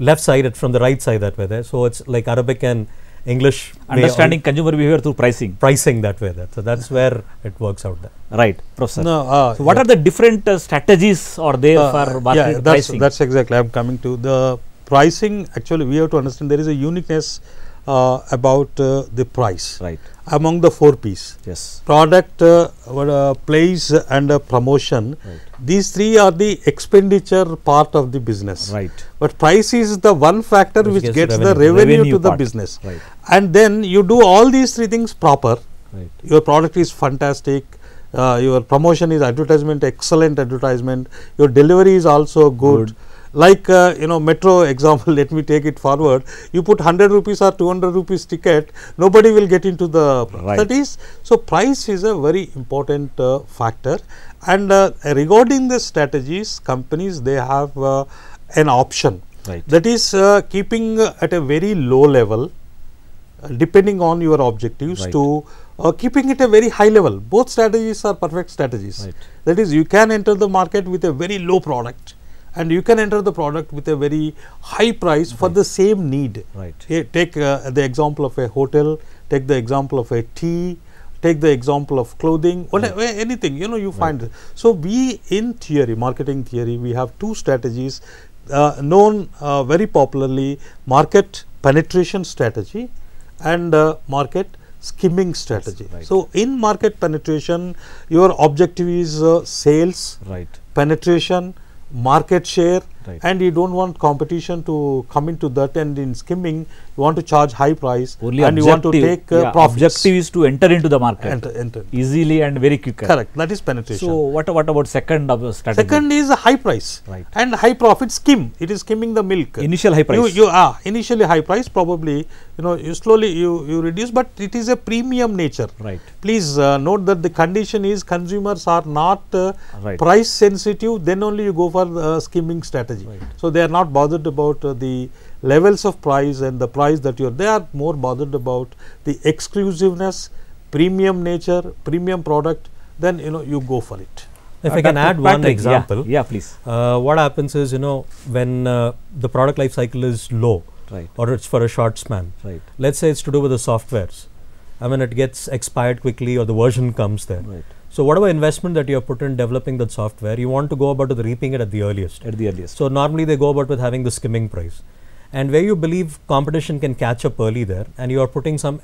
left side from the right side that way there so it's like arabic and English understanding consumer behavior through pricing. Pricing that way. That so that's where it works out. There. Right, Professor. No, uh, so what yeah. are the different uh, strategies or there uh, for market yeah, that's, pricing? That's exactly. I'm coming to the pricing. Actually, we have to understand there is a uniqueness uh, about uh, the price right among the four p's yes product uh, uh place and uh, promotion right. these three are the expenditure part of the business right but price is the one factor which, which gets, gets the revenue, revenue to part. the business right. and then you do all these three things proper right. your product is fantastic uh, your promotion is advertisement excellent advertisement your delivery is also good. good like uh, you know metro example let me take it forward you put 100 rupees or 200 rupees ticket nobody will get into the right. that is so price is a very important uh, factor and uh, regarding the strategies companies they have uh, an option right. that is uh, keeping at a very low level uh, depending on your objectives right. to uh, keeping it a very high level both strategies are perfect strategies that is you can enter the market with a very low product and you can enter the product with a very high price for right. the same need. Right. take uh, the example of a hotel, take the example of a tea, take the example of clothing, right. anything, you know, you find. Right. So, we in theory, marketing theory, we have two strategies uh, known uh, very popularly, market penetration strategy and uh, market skimming strategy. Right. So, in market penetration, your objective is uh, sales, right. penetration, market share right. and you don't want competition to come into that and in skimming you want to charge high price Only and you want to take uh, yeah, Objective is to enter into the market enter, enter. easily and very quickly. Correct. That is penetration. So what, what about second of strategy? Second is a high price right. and high profit skim. It is skimming the milk. Initial high price. You, you ah, are initially high price probably you know you slowly you, you reduce but it is a premium nature. Right. Please uh, note that the condition is consumers are not uh, right. price sensitive then only you go for uh, skimming strategy. Right. So they are not bothered about uh, the levels of price and the price that you're they are more bothered about the exclusiveness premium nature premium product then you know you go for it if I uh, can add one example, yeah, yeah please. Uh, what happens is, you know, when uh, the product life cycle is low, right, or it's for a short span, right. Let's say it's to do with the softwares. I mean, it gets expired quickly, or the version comes there. Right. So whatever investment that you have put in developing that software, you want to go about with reaping it at the earliest. At the earliest. So normally they go about with having the skimming price and where you believe competition can catch up early there and you are putting some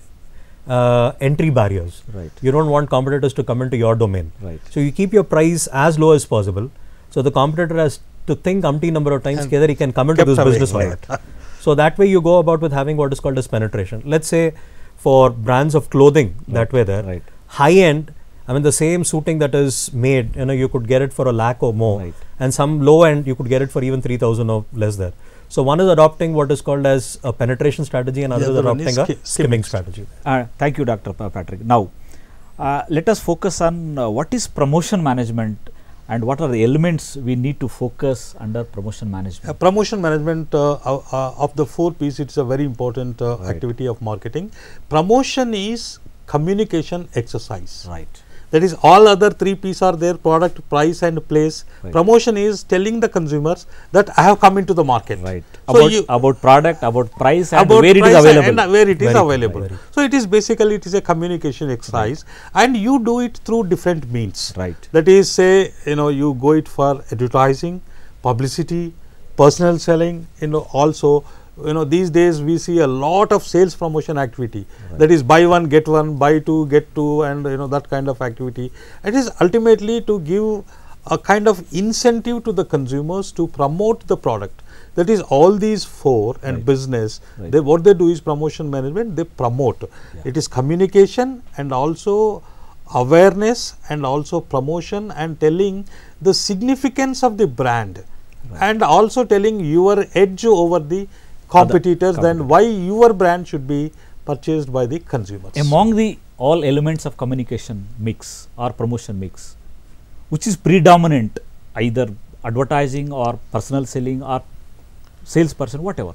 uh, entry barriers. Right. You don't want competitors to come into your domain. Right. So you keep your price as low as possible. So the competitor has to think empty number of times and whether he can come into this business or not. so that way you go about with having what is called as penetration. Let's say for brands of clothing right. that way there, right. high end, I mean the same suiting that is made, you know, you could get it for a lakh or more. Right. And some low end, you could get it for even 3000 or less there. So one is adopting what is called as a penetration strategy and another yeah, is adopting is a skimming strategy. Uh, thank you, Dr. Patrick. Now, uh, let us focus on uh, what is promotion management and what are the elements we need to focus under promotion management? Uh, promotion management uh, uh, of the four P's. it's a very important right. activity of marketing. Promotion is communication exercise. Right that is all other three p's are there product price and place right. promotion is telling the consumers that i have come into the market right so about, you, about product about price and about where price it is available and where it is very, available very. so it is basically it is a communication exercise right. and you do it through different means right that is say you know you go it for advertising publicity personal selling you know also you know these days we see a lot of sales promotion activity right. that is buy one get one buy two get two and you know that kind of activity it is ultimately to give a kind of incentive to the consumers to promote the product that is all these four and right. business right. They, what they do is promotion management they promote yeah. it is communication and also awareness and also promotion and telling the significance of the brand and also telling your edge over the competitors, then why your brand should be purchased by the consumers. Among the all elements of communication mix or promotion mix, which is predominant either advertising or personal selling or salesperson, whatever.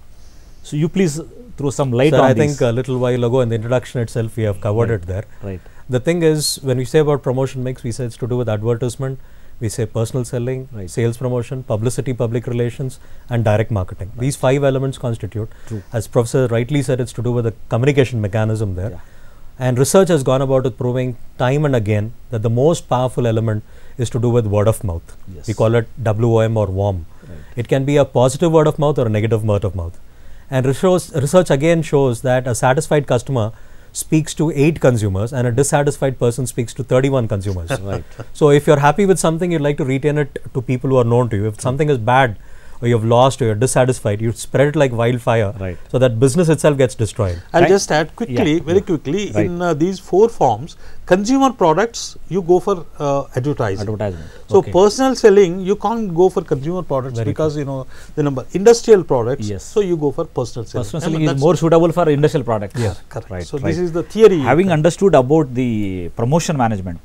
So, you please throw some light Sir, on I think a little while ago in the introduction itself, we have covered right. it there. Right. The thing is, when we say about promotion mix, we say it's to do with advertisement, we say personal selling, right. sales promotion, publicity, public relations, and direct marketing. Right. These five elements constitute. True. As Professor rightly said, it's to do with the communication mechanism there. Yeah. And research has gone about with proving time and again that the most powerful element is to do with word of mouth. Yes. We call it WOM or WOM. Right. It can be a positive word of mouth or a negative word of mouth. And research, research again shows that a satisfied customer speaks to eight consumers and a dissatisfied person speaks to 31 consumers. right. So if you're happy with something, you'd like to retain it to people who are known to you. If something is bad, or you've lost or you're dissatisfied, you spread it like wildfire. Right. So that business itself gets destroyed. I'll right. just add quickly, yeah. very quickly, right. in uh, these four forms, consumer products, you go for uh, advertising. Advertisement. So okay. personal selling, you can't go for consumer products very because, you know, the number. Industrial products, yes. so you go for personal selling. Personal selling is more suitable for industrial products. Yeah, correct. Right, so this is the theory. Having understood about the promotion management,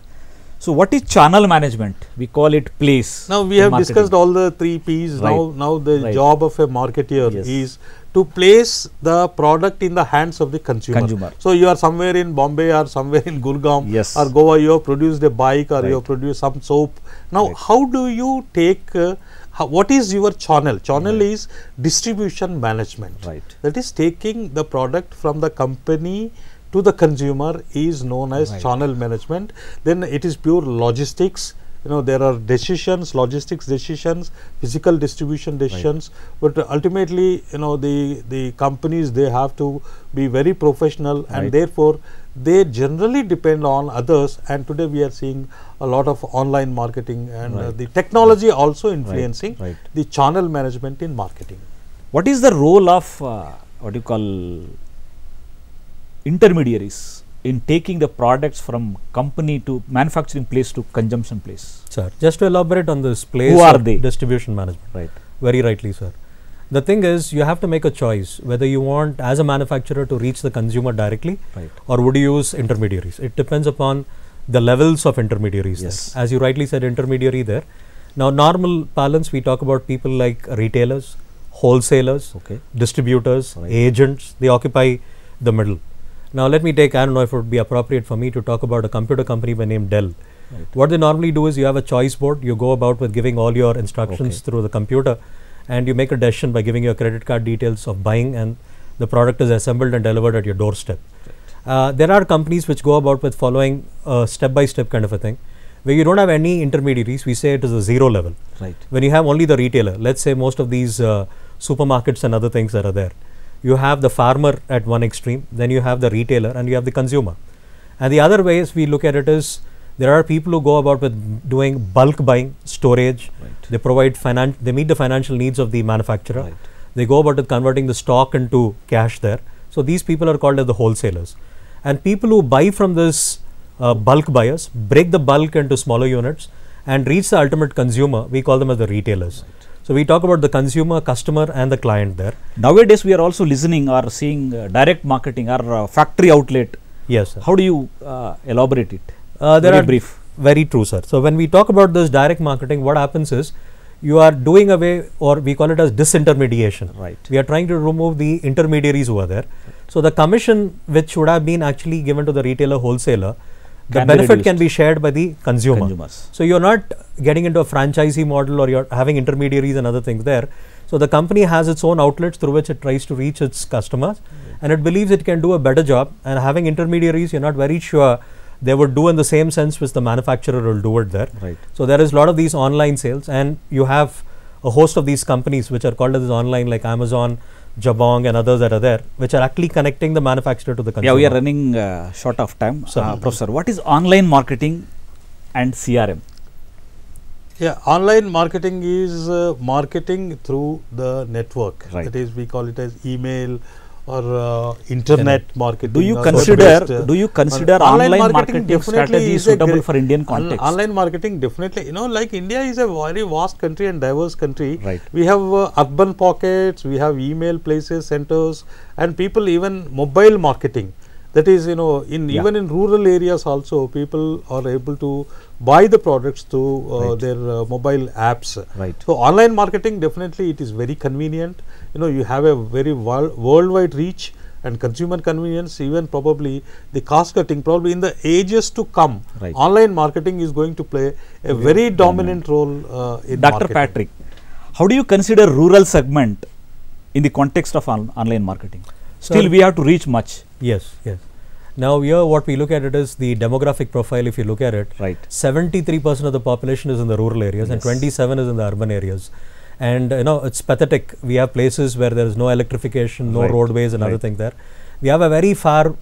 so what is channel management? We call it place. Now we have marketing. discussed all the three P's. Right. Now, now the right. job of a marketeer yes. is to place the product in the hands of the consumer. consumer. So you are somewhere in Bombay or somewhere in Gurgaon yes. or Goa. You have produced a bike or right. you have produced some soap. Now how do you take? Uh, how, what is your channel? Channel is distribution management. Right. That is taking the product from the company to the consumer is known as right. channel management. Then it is pure logistics. You know, there are decisions, logistics decisions, physical distribution decisions, right. but ultimately, you know, the, the companies, they have to be very professional right. and therefore, they generally depend on others and today we are seeing a lot of online marketing and uh, the technology also influencing the channel management in marketing. What is the role of uh, what you call intermediaries in taking the products from company to manufacturing place to consumption place. Sir, just to elaborate on this place. Who are they? Distribution management. Right. Very rightly, sir. The thing is, you have to make a choice whether you want, as a manufacturer, to reach the consumer directly, right. or would you use intermediaries. It depends upon the levels of intermediaries. Yes. There. As you rightly said, intermediary there. Now, normal balance, we talk about people like retailers, wholesalers, okay. distributors, right. agents. They occupy the middle. Now let me take, I don't know if it would be appropriate for me to talk about a computer company by name Dell. Right. What they normally do is you have a choice board, you go about with giving all your instructions okay. through the computer and you make a decision by giving your credit card details of buying and the product is assembled and delivered at your doorstep. Right. Uh, there are companies which go about with following a step-by-step kind of a thing where you don't have any intermediaries, we say it is a zero level. Right. When you have only the retailer, let's say most of these uh, supermarkets and other things that are there you have the farmer at one extreme, then you have the retailer, and you have the consumer. And the other ways we look at it is there are people who go about with doing bulk buying, storage. Right. They provide finan- they meet the financial needs of the manufacturer. Right. They go about with converting the stock into cash there. So these people are called as the wholesalers. And people who buy from this uh, bulk buyers break the bulk into smaller units and reach the ultimate consumer. We call them as the retailers. Right. So we talk about the consumer, customer, and the client there. Nowadays, we are also listening or seeing uh, direct marketing or uh, factory outlet. Yes. Sir. How do you uh, elaborate it? Uh, there very are brief. Very true, sir. So when we talk about this direct marketing, what happens is you are doing away, or we call it as disintermediation. Right. We are trying to remove the intermediaries who are there. So the commission which should have been actually given to the retailer wholesaler the can benefit be can be shared by the consumer. Consumers. So you're not getting into a franchisee model or you're having intermediaries and other things there. So the company has its own outlets through which it tries to reach its customers and it believes it can do a better job and having intermediaries you're not very sure they would do in the same sense which the manufacturer will do it there. Right. So there is a lot of these online sales and you have a host of these companies which are called as online like Amazon, Jabong and others that are there, which are actually connecting the manufacturer to the consumer. Yeah, we are running uh, short of time. So, uh, Professor, what is online marketing and CRM? Yeah, online marketing is uh, marketing through the network. Right. That is, we call it as email, or uh, internet yeah. marketing. Do you consider uh, do you consider online, online marketing, marketing strategy is suitable for Indian context? online marketing definitely. You know, like India is a very vast country and diverse country. Right. We have uh, urban pockets, we have email places, centers, and people even mobile marketing. That is, you know, in yeah. even in rural areas also, people are able to buy the products through uh, right. their uh, mobile apps. Right. So online marketing definitely it is very convenient. You know, you have a very worldwide reach and consumer convenience. Even probably the cost cutting, probably in the ages to come, right. online marketing is going to play a very, very dominant, role uh, in. Dr. Marketing. Patrick, how do you consider rural segment in the context of on online marketing? Still, we have to reach much. Yes. Yes. Now here what we look at it is the demographic profile if you look at it. Right. 73% of the population is in the rural areas yes. and 27 is in the urban areas. And you know it's pathetic. We have places where there is no electrification, no right. roadways and right. other there. We have a very far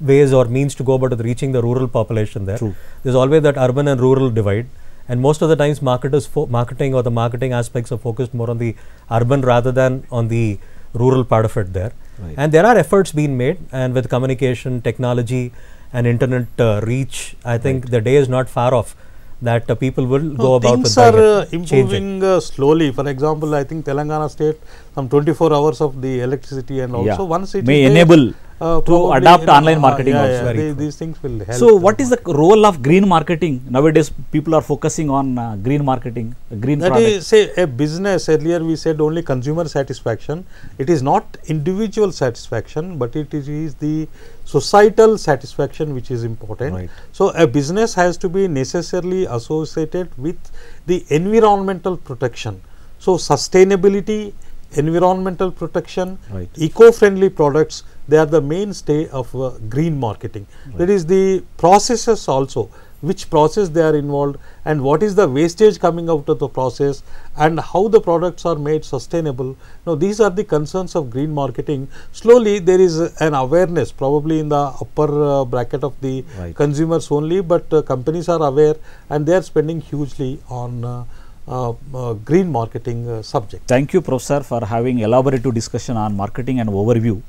ways or means to go about reaching the rural population there. True. There's always that urban and rural divide. And most of the times marketers marketing or the marketing aspects are focused more on the urban rather than on the rural part of it there. Right. And there are efforts being made, and with communication technology and internet uh, reach, I think right. the day is not far off that uh, people will no, go about things are uh, improving uh, slowly for example i think telangana state some 24 hours of the electricity and also yeah. once it may enable uh, to adapt online marketing yeah, also. Yeah, they, these things will help. So, what is the role of green marketing nowadays? People are focusing on uh, green marketing, uh, green. That product. is, say, a business. Earlier, we said only consumer satisfaction. It is not individual satisfaction, but it is, is the societal satisfaction which is important. Right. So, a business has to be necessarily associated with the environmental protection. So, sustainability environmental protection, right. eco-friendly products, they are the mainstay of uh, green marketing. Right. That is the processes also, which process they are involved and what is the wastage coming out of the process and how the products are made sustainable. Now, these are the concerns of green marketing. Slowly, there is an awareness, probably in the upper uh, bracket of the right. consumers only, but uh, companies are aware and they are spending hugely on uh, uh, uh, green marketing uh, subject. Thank you Professor for having elaborative discussion on marketing and overview.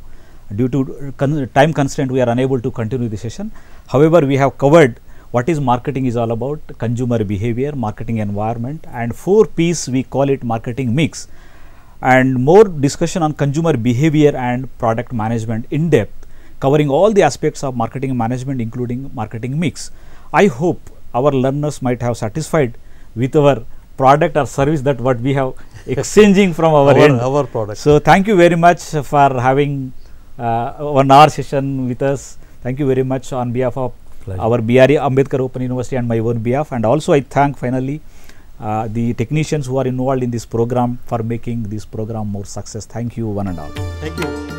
Due to con time constraint we are unable to continue the session. However, we have covered what is marketing is all about, consumer behavior, marketing environment and four P's we call it marketing mix and more discussion on consumer behavior and product management in depth covering all the aspects of marketing management including marketing mix. I hope our learners might have satisfied with our product or service that what we have exchanging from our, our, end. Our product. So thank you very much for having uh, one hour session with us. Thank you very much on behalf of Pleasure. our BRE Ambedkar Open University and my own behalf. And also I thank finally uh, the technicians who are involved in this program for making this program more success. Thank you one and all. Thank you.